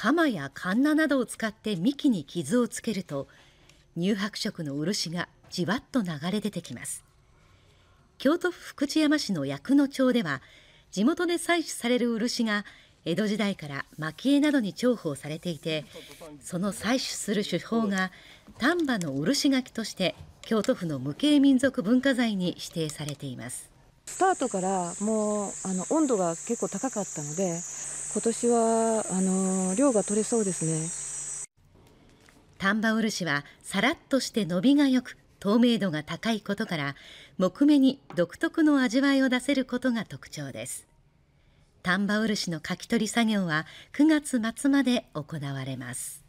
鎌やカンナなどを使って幹に傷をつけると乳白色の漆がじわっと流れ出てきます京都府福知山市の薬野町では地元で採取される漆が江戸時代から蒔絵などに重宝されていてその採取する手法が丹波の漆書として京都府の無形民族文化財に指定されていますスタートからもうあの温度が結構高かったので今年はあの量が取れそうですね丹波漆はさらっとして伸びがよく透明度が高いことから木目に独特の味わいを出せることが特徴です丹波漆の書き取り作業は9月末まで行われます